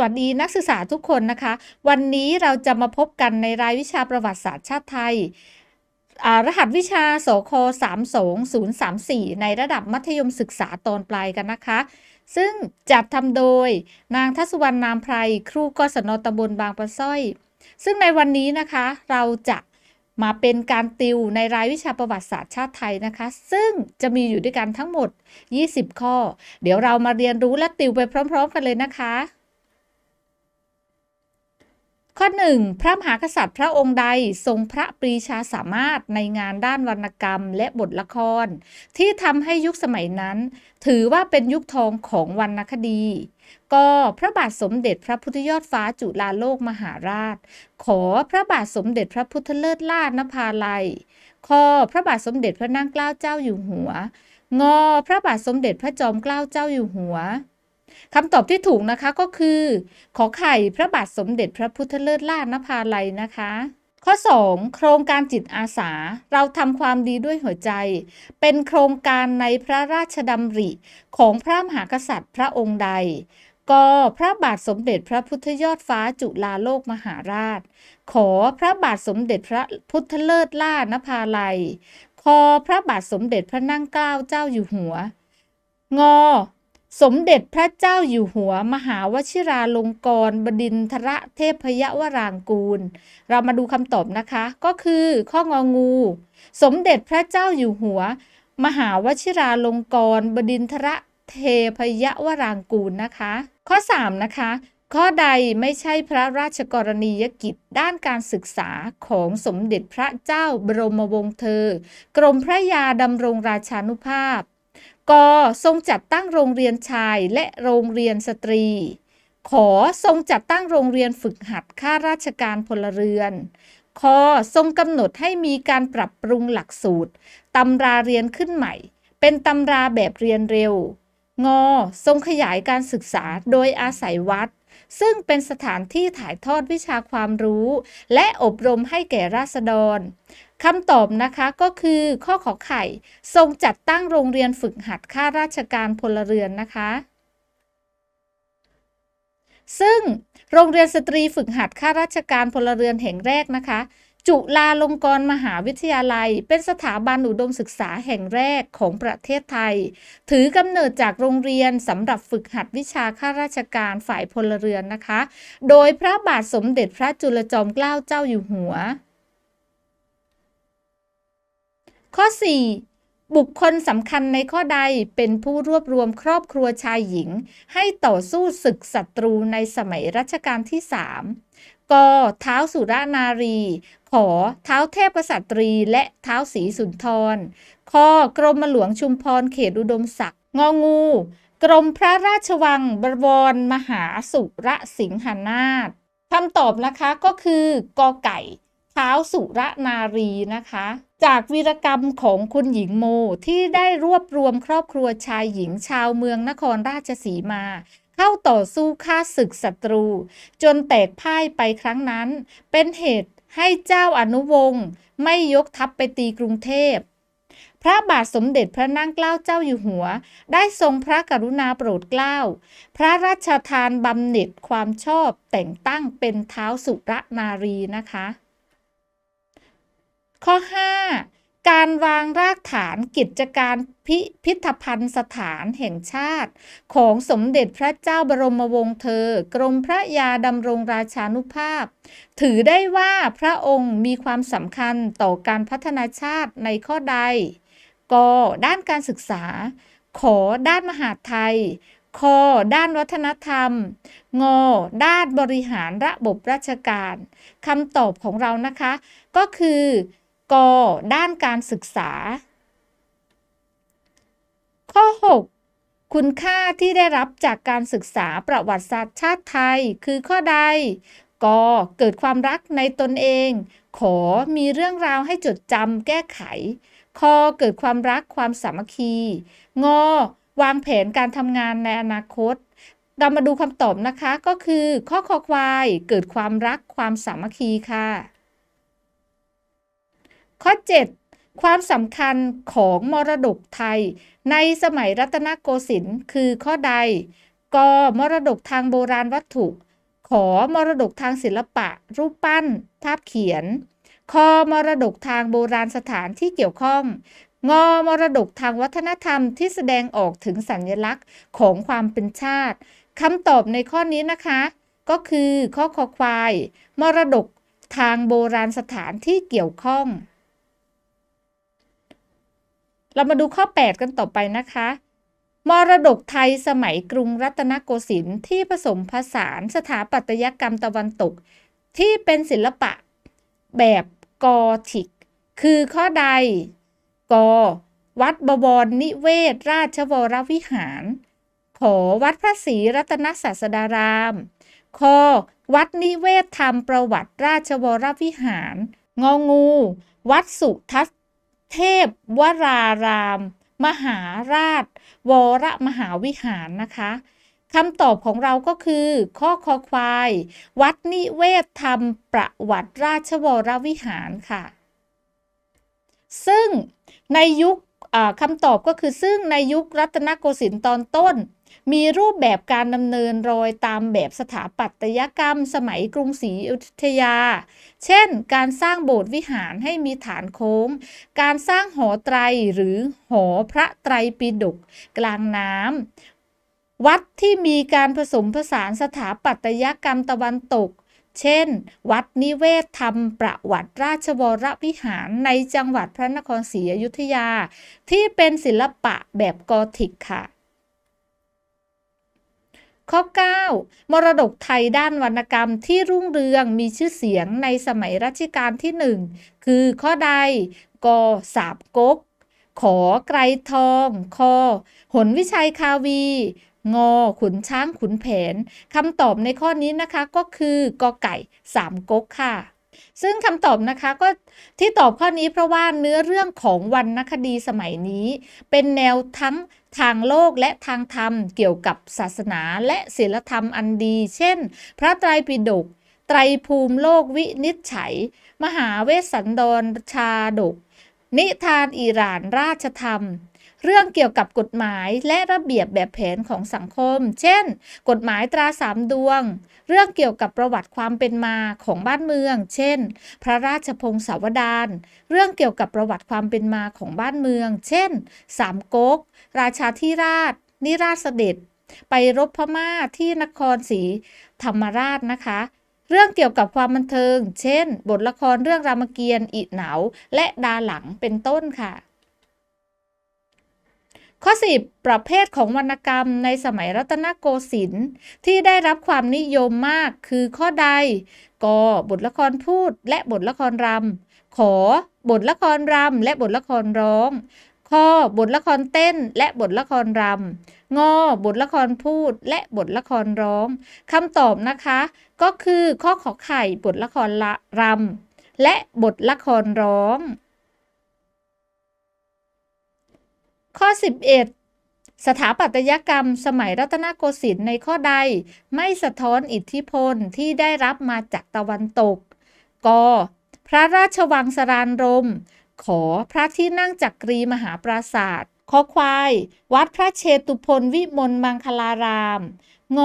วัสดี นักศึกษาทุกคนนะคะ วันนี้เราจะมาพบกันในรายวิชาประวัติศาสตร์ชาติไทยรหัสวิชา โสค32034ในระดับมัธยมศึกษาตอนปลายกันนะคะ ซึ่งจัดทำโดยนางทัศวรรณนามไพร ครูกศนตบลบางปะส้อย ซึ่งในวันนี้นะคะเราจะมาเป็นการ ติวในรายวิชาประวัติศาสตร์ชาติไทยนะคะ ซึ่งจะมีอยู่ด้วยกันทั้งหมด 20 ข้อ เดี๋ยวเรามาเรียนรู้และติวไปพร้อม ๆ กันเลยนะคะข้อ 1. พระมหากษัตริย์พระองค์ใดทรงพระปรีชาสามารถในงานด้านวรรณกรรมและบทละคร ที่ทำให้ยุคสมัยนั้น ถือว่าเป็นยุคทองของวรรณคดีก็พระบาทสมเด็จพระพุทธยอดฟ้าจุฬาโลกมหาราชขอพระบาทสมเด็จพระพุทธเลิศล่านภาลัยขอพระบาทสมเด็จพระนั่งเกล้าเจ้าอยู่หัวงอพระบาทสมเด็จพระจอมเกล้าเจ้าอยู่หัวคำตอบที่ถูกนะคะก็คือ ขอไข่พระบาทสมเด็จพระพุทธเลิศล่านภาลัยนะคะ ข้อ2โครงการจิตอาสาเราทำความดีด้วยหัวใจ เป็นโครงการในพระราชดำริของพระมหากษัตริย์พระองค์ใดก็พระบาทสมเด็จพระพุทธยอดฟ้าจุฬาโลกมหาราชขอพระบาทสมเด็จพระพุทธเลิศล่านภาลัยขอพระบาทสมเด็จพระนั่งเกล้าเจ้าอยู่หัว งสมเด็จพระเจ้าอยู่หัว มหาวชิราลงกร บดินทระเทพยวรางกูล เรามาดูคำตอบนะคะ ก็คือ ข้ององู สมเด็จพระเจ้าอยู่หัว มหาวชิราลงกร บดินทระเทพยวรางกูลนะคะ ข้อ 3 นะคะ ข้อใดไม่ใช่พระราชกรณียกิจด้านการศึกษาของสมเด็จพระเจ้าบรมวงศ์เธอ กรมพระยาดำรงราชานุภาพกทรงจัดตั้งโรงเรียนชายและโรงเรียนสตรี ขอทรงจัดตั้งโรงเรียนฝึกหัดข้าราชการพลเรือนคทรงกำหนดให้มีการปรับปรุงหลักสูตรตำราเรียนขึ้นใหม่ เป็นตำราแบบเรียนเร็ว งอทรงขยายการศึกษาโดยอาศัยวัด ซึ่งเป็นสถานที่ถ่ายทอดวิชาความรู้ และอบรมให้แก่ราษฎรคำตอบนะคะก็คือข้อขอไข่ทรงจัดตั้งโรงเรียนฝึกหัดข้าราชการพลเรือนนะคะ ซึ่งโรงเรียนสตรีฝึกหัดข้าราชการพลเรือนแห่งแรกนะคะจุฬาลงกรณ์มหาวิทยาลัย เป็นสถาบันอุดมศึกษาแห่งแรกของประเทศไทย ถือกำเนิดจากโรงเรียนสำหรับฝึกหัดวิชาข้าราชการฝ่ายพลเรือนนะคะโดยพระบาทสมเด็จพระจุลจอมเกล้าเจ้าอยู่หัวข้อ 4. บุคคลสำคัญในข้อใดเป็นผู้รวบรวมครอบครัวชายหญิงให้ต่อสู้ศึกศัตรูในสมัยรัชกาลที่สามกเท้าสุรานารีขอเท้าเทพกษัตรี และเท้าสีสุนทร้อกรมหลวงชุมพรเขตอุดมศักดิ์งองูกรมพระราชวังบรวรมหาสุรสิงหนาถคำตอบนะคะก็คือกอไก่ท้าวสุรนารีนะคะ จากวีรกรรมของคุณหญิงโมที่ได้รวบรวมครอบครัวชายหญิงชาวเมืองนครราชสีมา เข้าต่อสู้ฆ่าศึกศัตรู จนแตกพ่ายไปครั้งนั้น เป็นเหตุให้เจ้าอนุวงศ์ไม่ยกทัพไปตีกรุงเทพ พระบาทสมเด็จพระนั่งเกล้าเจ้าอยู่หัว ได้ทรงพระกรุณาโปรดเกล้า พระราชทานบำเหน็จความชอบแต่งตั้งเป็นเท้าสุรนารีนะคะข้อ 5. การวางรากฐานกิจการพิพิธภัณฑ์สถานแห่งชาติ ของสมเด็จพระเจ้าบรมวงศ์เธอ กรมพระยาดำรงราชานุภาพ ถือได้ว่าพระองค์มีความสำคัญต่อการพัฒนาชาติในข้อใด ก ด้านการศึกษา ขอด้านมหาไทยคด้านวัฒนธรรมงด้านบริหารระบบราชการคำตอบของเรานะคะ ก็คือก ด้านการศึกษา ข้อ 6 คุณค่าที่ได้รับจากการศึกษาประวัติศาสตร์ชาติไทย คือข้อใด ก เกิดความรักในตนเอง ขอมีเรื่องราวให้จดจำแก้ไขคอเกิดความรักความสามัคคีงอวางแผนการทำงานในอนาคต เรามาดูคำตอบนะคะก็คือ ข้อคอควายเกิดความรักความสามัคคีค่ะข้อ7 ความสำคัญของมรดกไทย ในสมัยรัตนโกสินทร์คือข้อใด ก มรดกทางโบราณวัตถุขอมรดกทางศิลปะ รูปปั้น ภาพเขียนคอมรดกทางโบราณสถานที่เกี่ยวข้องงอมรดกทางวัฒนธรรมที่แสดงออกถึงสัญลักษณ์ของความเป็นชาติคำตอบในข้อนี้นะคะ ก็คือข้อคอควาย มรดกทางโบราณสถานที่เกี่ยวข้องเรามาดูข้อ 8 กันต่อไปนะคะ มรดกไทยสมัยกรุงรัตนโกสินทร์ที่ผสมผสานสถาปัตยกรรมตะวันตก ที่เป็นศิลปะ แบบกอทิก คือข้อใด ก วัดบวรนิเวศราชวรวิหาร ขอวัดพระศรีรัตนศาสดารามควัดนิเวศธรรมประวัติราชวรวิหารงองูวัดสุทัศเทพ วราราม มหาราชวรมหาวิหารนะคะคำตอบของเราก็คือ ข้อคอควาย วัดนิเวศธรรม ประวัติราชวรวิหารค่ะ ซึ่งในยุคคำตอบก็คือซึ่งในยุค รัตนโกสินทร์ตอนต้นมีรูปแบบการดำเนินรอยตามแบบสถาปัตยกรรมสมัยกรุงศรีอยุธยา เช่น การสร้างโบสถ์วิหารให้มีฐานโค้ง การสร้างหอไตรหรือหอพระไตรปิฎกกลางน้ำวัดที่มีการผสมผสานสถาปัตยกรรมตะวันตก เช่น วัดนิเวศธรรม ประวัติราชวรวิหารในจังหวัดพระนครศรีอยุธยา ที่เป็นศิลปะแบบกอธิกค่ะข้อ 9 มรดกไทยด้านวรรณกรรมที่รุ่งเรืองมีชื่อเสียงในสมัยรัชกาลที่ 1 คือข้อใด ก สาบก๊กขอไกรทองคอหนวิชัยคาวีงอขุนช้างขุนแผน คำตอบในข้อนี้นะคะก็คือกอไก่ สามก๊กค่ะ ซึ่งคำตอบนะคะก็ที่ตอบข้อนี้เพราะว่าเนื้อเรื่องของวรรณคดีสมัยนี้เป็นแนวทั้งทางโลกและทางธรรมเกี่ยวกับศาสนาและศีลธรรมอันดีเช่น พระไตรปิฎกไตรภูมิโลกวินิจฉัย มหาเวสสันดรชาดก นิทานอิหร่านราชธรรมเรื่องเกี่ยวกับกฎหมายและระเบียบแบบแผนของสังคม เช่น กฎหมายตราสามดวง เรื่องเกี่ยวกับประวัติความเป็นมาของบ้านเมือง เช่น พระราชพงศาวดารเรื่องเกี่ยวกับประวัติความเป็นมาของบ้านเมือง เช่น สามก๊ก ราชาธิราช นิราชเสด็จ ไปรบพม่าที่นครศรีธรรมราชนะคะ เรื่องเกี่ยวกับความบันเทิง เช่น บทละครเรื่องรามเกียรติ์ อิหนาวและดาหลัง เป็นต้นค่ะข้อ10ประเภทของวรรณกรรมในสมัยรัตนโกสินทร์ที่ได้รับความนิยมมากคือข้อใด กบทละครพูด และบทละครรำขอบทละครรำและบทละครร้อง ข้อบทละครเต้น และบทละครรำงอบทละครพูด และบทละครร้องคำตอบนะคะ ก็คือข้อขอไข่บทละครละรำและบทละครร้องข้อ 11 สถาปัตยกรรมสมัยรัตนโกสินทร์ในข้อใดไม่สะท้อนอิทธิพลที่ได้รับมาจากตะวันตก กพระราชวังสรานรม ขอพระที่นั่งจักกรีมหาปราศาสตร์ขอควาย วัดพระเชตุพนวิมลมังคลาราม ง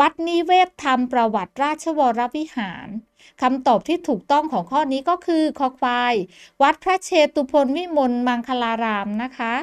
วัดนิเวศธรรมประวัติราชวรวิหาร คำตอบที่ถูกต้องของข้อนี้ก็คือขอควาย วัดพระเชตุพนวิมลมังคลาราม นะคะ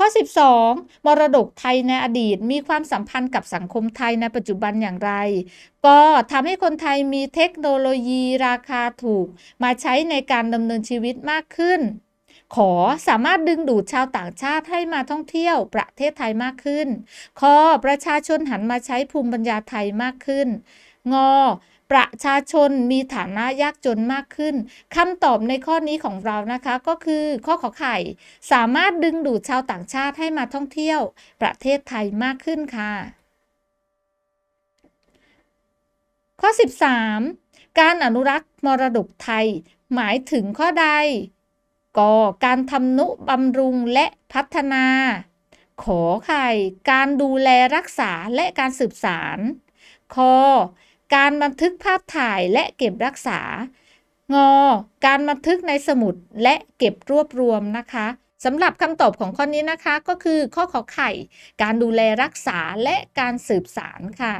ข้อ 12 มรดกไทยในอดีตมีความสัมพันธ์กับสังคมไทยในปัจจุบันอย่างไร ก็ทำให้คนไทยมีเทคโนโลยีราคาถูกมาใช้ในการดำเนินชีวิตมากขึ้น ขอสามารถดึงดูดชาวต่างชาติให้มาท่องเที่ยวประเทศไทยมากขึ้น ขอประชาชนหันมาใช้ภูมิปัญญาไทยมากขึ้นงอประชาชนมีฐานะยากจนมากขึ้น คำตอบในข้อนี้ของเรานะคะ ก็คือ ข้อขอไข่สามารถดึงดูดชาวต่างชาติให้มาท่องเที่ยวประเทศไทยมากขึ้นค่ะ ข้อ 13 การอนุรักษ์มรดกไทย หมายถึงข้อใดก็การทำนุบำรุงและพัฒนา ขอไข่ การดูแลรักษาและการสืบสาร คการบันทึกภาพถ่ายและเก็บรักษางอการบันทึกในสมุดและเก็บรวบรวมนะคะสำหรับคำตอบของข้อนี้นะคะก็คือข้อขอไข่ การดูแลรักษาและการสืบสารค่ะ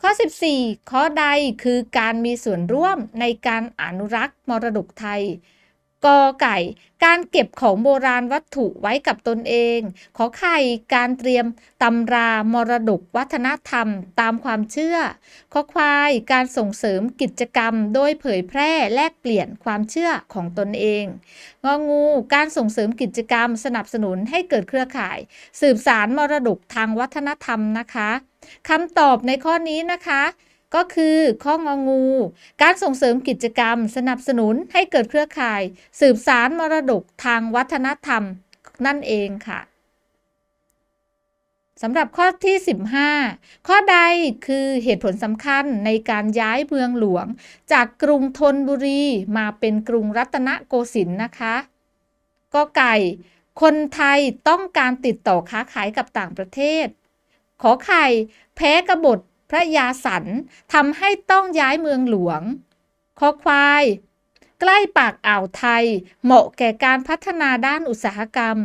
ข้อ 14 ข้อใดคือการมีส่วนร่วมในการอนุรักษ์มรดกไทยกอไก่ การเก็บของโบราณวัตถุไว้กับตนเองขอไข่ การเตรียมตำรามรดกวัฒนธรรมตามความเชื่อขอควาย การส่งเสริมกิจกรรม โดยเผยแพร่แลกเปลี่ยนความเชื่อของตนเองงองู การส่งเสริมกิจกรรมสนับสนุนให้เกิดเครือข่าย สืบสารมรดกทางวัฒนธรรมนะคะคำตอบในข้อนี้นะคะก็คือข้ององู การส่งเสริมกิจกรรมสนับสนุนให้เกิดเครือข่าย สืบสารมรดกทางวัฒนธรรมนั่นเองค่ะสำหรับข้อที่ 15 ข้อใดคือเหตุผลสำคัญในการย้ายเมืองหลวง จากกรุงธนบุรีมาเป็นกรุงรัตนโกสินทร์นะคะ ก็ไก่ คนไทยต้องการติดต่อค้าขายกับต่างประเทศ ขอไข่แพ้กระบฏพระยาสันทำให้ต้องย้ายเมืองหลวงคอควาย ใกล้ปากอ่าวไทย เหมาะแก่การพัฒนาด้านอุตสาหกรรม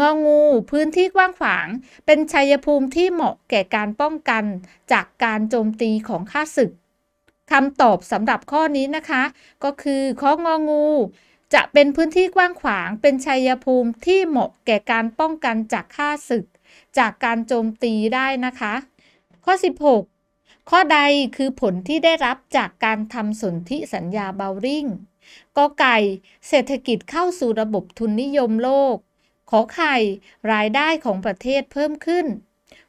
งองู พื้นที่กว้างขวาง เป็นชัยภูมิที่เหมาะแก่การป้องกัน จากการโจมตีของข้าศึกคำตอบสำหรับข้อนี้นะคะ ก็คือ ข้ององู จะเป็นพื้นที่กว้างขวางเป็นชัยภูมิที่เหมาะแก่การป้องกันจากข้าศึก จากการโจมตีได้นะคะข้อ16 ข้อใดคือผลที่ได้รับจากการทำสนธิสัญญาเบลริงกอไก่เศรษฐกิจเข้าสู่ระบบทุนนิยมโลก ขอไข่รายได้ของประเทศเพิ่มขึ้น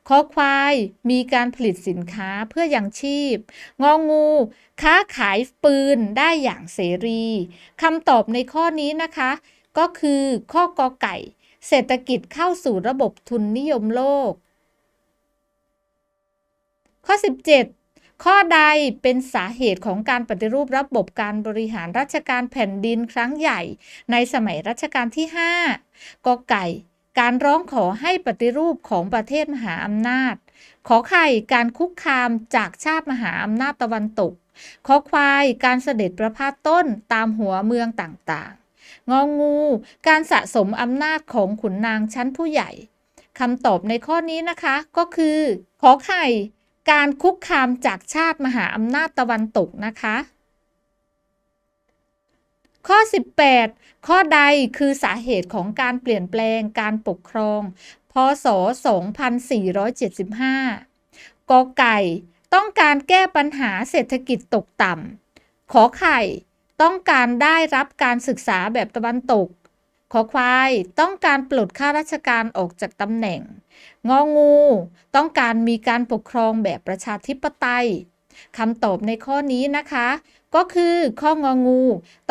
ขอควายมีการผลิตสินค้าเพื่อยังชีพงองู ค้าขายปืนได้อย่างเสรีคำตอบในข้อนี้นะคะ ก็คือข้อกอไก่เศรษฐกิจเข้าสู่ระบบทุนนิยมโลกข้อ 17 ข้อใดเป็นสาเหตุของการปฏิรูประบบการบริหารราชการแผ่นดินครั้งใหญ่ในสมัยรัชกาลที่ 5 กไก่ การร้องขอให้ปฏิรูปของประเทศมหาอำนาจ ขอไข่ การคุกคามจากชาติมหาอำนาจตะวันตกขอควายการเสด็จประพาสต้นตามหัวเมืองต่าง ๆ งองูการสะสมอำนาจของขุนนางชั้นผู้ใหญ่ คำตอบในข้อนี้นะคะ ก็คือ ขอไข่การคุกคามจากชาติมหาอำนาจตะวันตกนะคะ ข้อ 18 ข้อใดคือสาเหตุของการเปลี่ยนแปลงการปกครอง พศ2475กอไก่ ต้องการแก้ปัญหาเศรษฐกิจตกต่ำ ขอไข่ต้องการได้รับการศึกษาแบบตะวันตกขอควายต้องการปลดข้าราชการออกจากตำแหน่งงองู ต้องการมีการปกครองแบบประชาธิปไตยคำตอบในข้อนี้นะคะ ก็คือข้ององู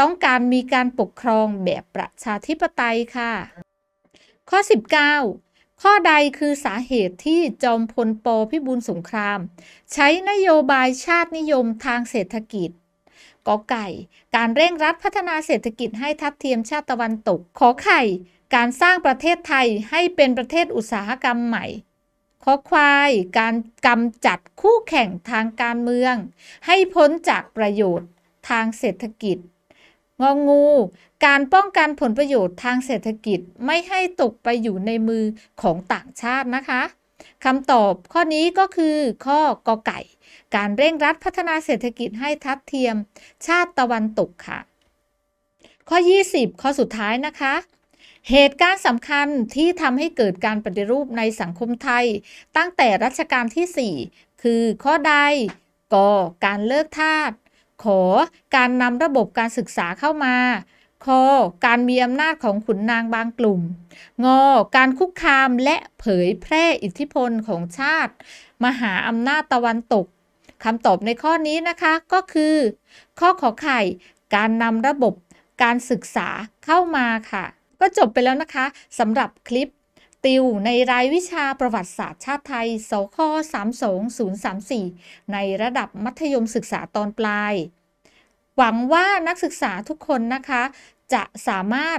ต้องการมีการปกครองแบบประชาธิปไตยค่ะ ข้อ19ข้อใดคือสาเหตุที่จอมพลปพิบูลสงคราม ใช้นโยบายชาตินิยมทางเศรษฐกิจกอไก่ การเร่งรัดพัฒนาเศรษฐกิจให้ทัดเทียมชาติตะวันตก ขอไข่ การสร้างประเทศไทยให้เป็นประเทศอุตสาหกรรมใหม่ ขอควาย การกำจัดคู่แข่งทางการเมืองให้พ้นจากประโยชน์ทางเศรษฐกิจ งองู การป้องกันผลประโยชน์ทางเศรษฐกิจไม่ให้ตกไปอยู่ในมือของต่างชาตินะคะคำตอบข้อนี้ก็คือข้อกอไก่ การเร่งรัดพัฒนาเศรษฐกิจให้ทัดเทียม ชาติตะวันตกค่ะ ข้อ 20 ข้อสุดท้ายนะคะ เหตุการณ์สำคัญที่ทำให้เกิดการปฏิรูปในสังคมไทย ตั้งแต่รัชกาลที่ 4 คือข้อใด ก การเลิกทาสขอการนำระบบการศึกษาเข้ามาค การมีอำนาจของขุนนางบางกลุ่ม งอการคุกคามและเผยแพร่อิทธิพลของชาติ มหาอำนาจตะวันตก คำตอบในข้อนี้นะคะก็คือ ข้อขอไข่ การนำระบบการศึกษาเข้ามาค่ะ ก็จบไปแล้วนะคะสำหรับคลิปติวในรายวิชาประวัติศาสตร์ชาติไทยสค32034 ในระดับมัธยมศึกษาตอนปลายหวังว่านักศึกษาทุกคนนะคะ จะสามารถ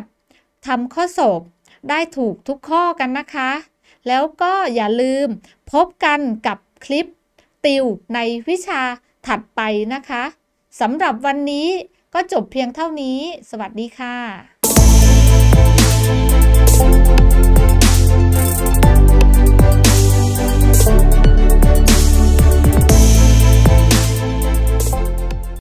ทำข้อสอบได้ถูกทุกข้อกันนะคะ แล้วก็อย่าลืมพบกันกับคลิปติวในวิชาถัดไปนะคะสำหรับวันนี้ก็จบเพียงเท่านี้ สวัสดีค่ะ